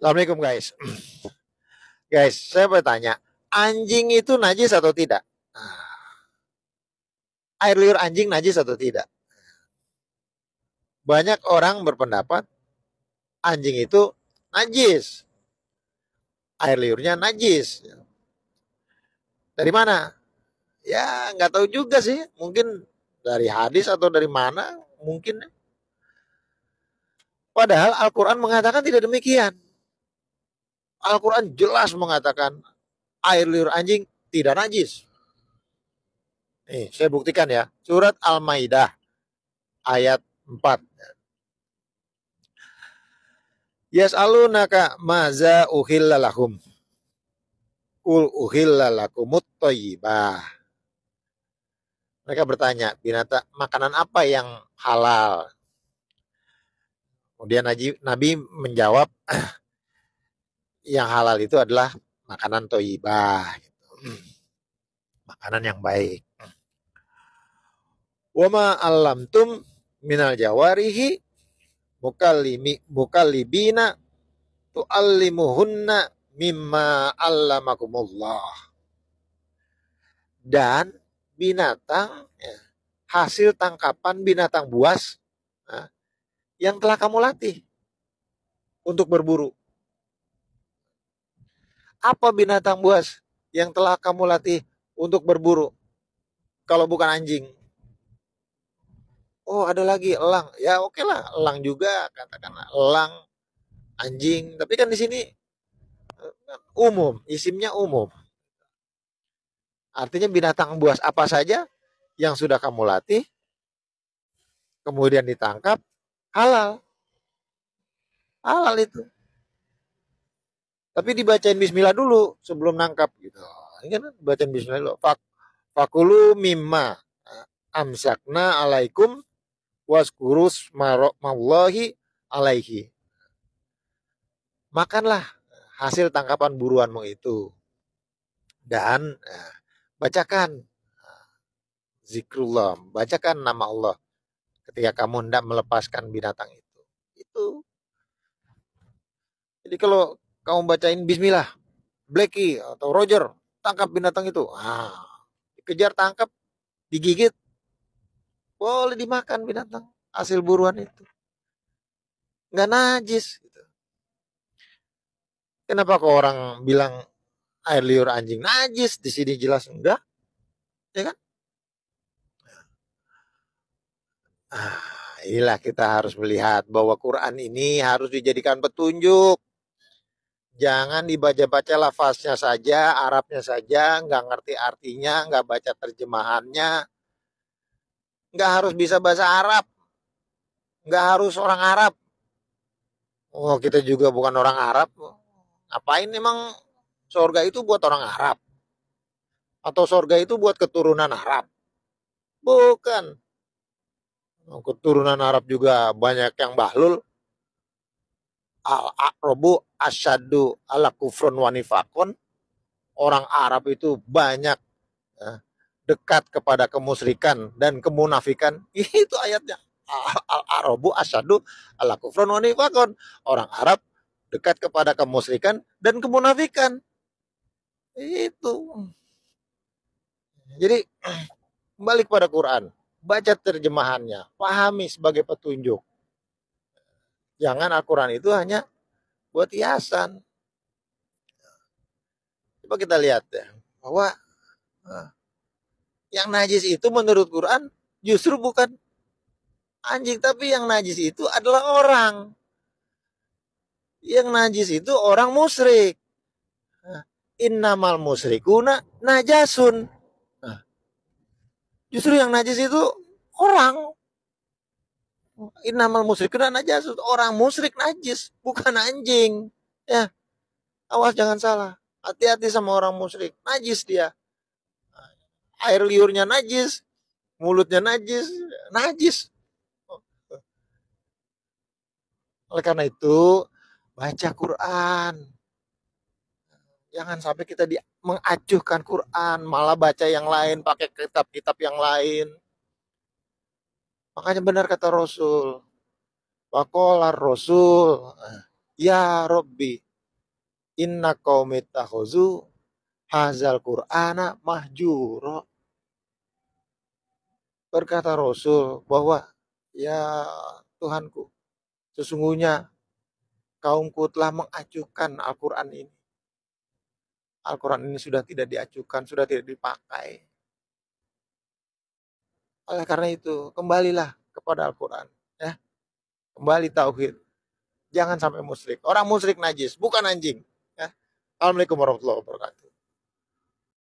Assalamualaikum guys. guys, saya bertanya, anjing itu najis atau tidak? Nah, air liur anjing najis atau tidak? Banyak orang berpendapat anjing itu najis. Air liurnya najis. Dari mana? Ya, nggak tahu juga sih. Mungkin dari hadis atau dari mana? Mungkin. Padahal Al-Quran mengatakan tidak demikian. Al-Quran jelas mengatakan air liur anjing tidak najis. Nih, saya buktikan ya. Surat Al-Maidah ayat 4. alunaka maza uhilalahum Kul uhillalakumut toyibah. Mereka bertanya, binata makanan apa yang halal? Kemudian Nabi menjawab, yang halal itu adalah makanan toyibah gitu. makanan yang baik wama tum minal jawarihi mukallimi mukallibina tuallimuhunna mimma allamakumullah dan binatang ya, hasil tangkapan binatang buas ya, yang telah kamu latih untuk berburu apa binatang buas yang telah kamu latih untuk berburu? Kalau bukan anjing. Oh, ada lagi elang. Ya, oke okay lah, elang juga katakanlah elang, anjing. Tapi kan di sini eh, umum, isimnya umum. Artinya binatang buas apa saja yang sudah kamu latih kemudian ditangkap halal. Halal itu tapi dibacain bismillah dulu sebelum nangkap gitu ini kan bacain bismillah dulu Fak, fakulu mimma amsakna alaikum waskurus Marok Maulahi alaihi makanlah hasil tangkapan buruanmu itu dan eh, bacakan eh, zikrullah bacakan nama Allah ketika kamu hendak melepaskan binatang itu itu jadi kalau kamu bacain bismillah Blackie atau Roger tangkap binatang itu ah dikejar tangkap digigit boleh dimakan binatang hasil buruan itu nggak najis gitu. kenapa kok orang bilang air liur anjing najis di sini jelas enggak ya kan ah inilah kita harus melihat bahwa Quran ini harus dijadikan petunjuk Jangan dibaca-baca lafaznya saja, Arabnya saja, nggak ngerti artinya, nggak baca terjemahannya. Nggak harus bisa bahasa Arab. Nggak harus orang Arab. Oh, kita juga bukan orang Arab. Apain emang surga itu buat orang Arab? Atau surga itu buat keturunan Arab? Bukan. Oh, keturunan Arab juga banyak yang bahlul al-aqrabu asyadu ala kufrun wanifakon. Orang Arab itu banyak eh, dekat kepada kemusrikan dan kemunafikan. Itu ayatnya. Al-Arabu ashadu ala kufrun wanifakon. Orang Arab dekat kepada kemusrikan dan kemunafikan. Itu. Jadi balik pada Quran, baca terjemahannya, pahami sebagai petunjuk. Jangan Al-Quran itu hanya buat hiasan. Coba kita lihat ya, bahwa eh, yang najis itu menurut Quran justru bukan anjing, tapi yang najis itu adalah orang. Yang najis itu orang musrik. Innamal musrikuna najasun. Justru yang najis itu orang Inamal kena najis Orang musrik najis, bukan anjing. Ya. Awas jangan salah. Hati-hati sama orang musrik Najis dia. Air liurnya najis, mulutnya najis, najis. Oleh karena itu, baca Quran. Jangan sampai kita di, mengacuhkan Quran, malah baca yang lain, pakai kitab-kitab yang lain. Makanya benar kata Rasul. Wakolar Rasul. Ya Robbi. Inna qaumittakhuzu hazal Qur'ana mahjuro. Berkata Rasul bahwa ya Tuhanku, sesungguhnya kaumku telah mengacuhkan Al-Qur'an ini. Al-Quran ini sudah tidak diacukan, sudah tidak dipakai. Oleh karena itu, kembalilah kepada Al-Quran. Ya. Kembali tauhid. Jangan sampai musyrik. Orang musyrik najis, bukan anjing. Ya. Assalamualaikum warahmatullahi wabarakatuh.